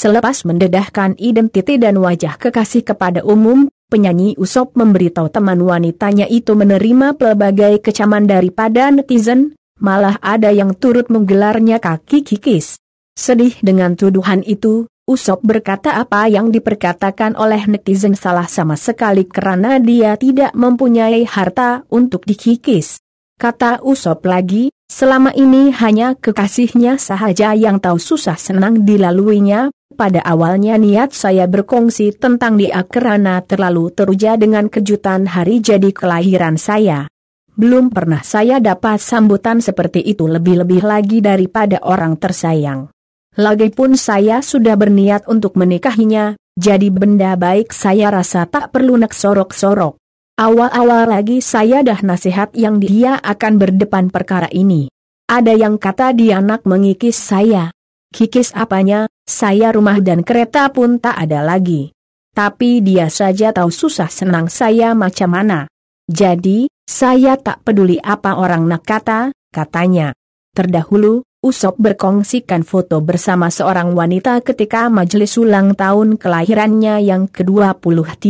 Selepas mendedahkan identiti dan wajah kekasih kepada umum, penyanyi Usop memberitahu teman wanitanya itu menerima pelbagai kecaman daripada netizen, malah ada yang turut menggelarnya kaki kikis. Sedih dengan tuduhan itu, Usop berkata apa yang diperkatakan oleh netizen salah sama sekali karena dia tidak mempunyai harta untuk dikikis. Kata Usop lagi, selama ini hanya kekasihnya sahaja yang tahu susah senang dilaluinya, pada awalnya niat saya berkongsi tentang dia kerana terlalu teruja dengan kejutan hari jadi kelahiran saya. Belum pernah saya dapat sambutan seperti itu lebih-lebih lagi daripada orang tersayang. Lagipun saya sudah berniat untuk menikahinya, jadi benda baik saya rasa tak perlu nak sorok-sorok. Awal-awal lagi saya dah nasihat yang dia akan berdepan perkara ini. Ada yang kata dia nak mengikis saya, Kikis apanya, saya rumah dan kereta pun tak ada lagi. Tapi dia saja tahu susah senang saya macam mana. Jadi, saya tak peduli apa orang nak kata, katanya. Terdahulu, Usop berkongsikan foto bersama seorang wanita ketika majelis ulang tahun kelahirannya yang ke-23.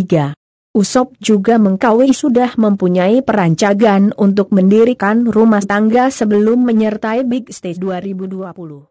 Usop juga mengkawi sudah mempunyai perancangan untuk mendirikan rumah tangga sebelum menyertai Big Stage 2020.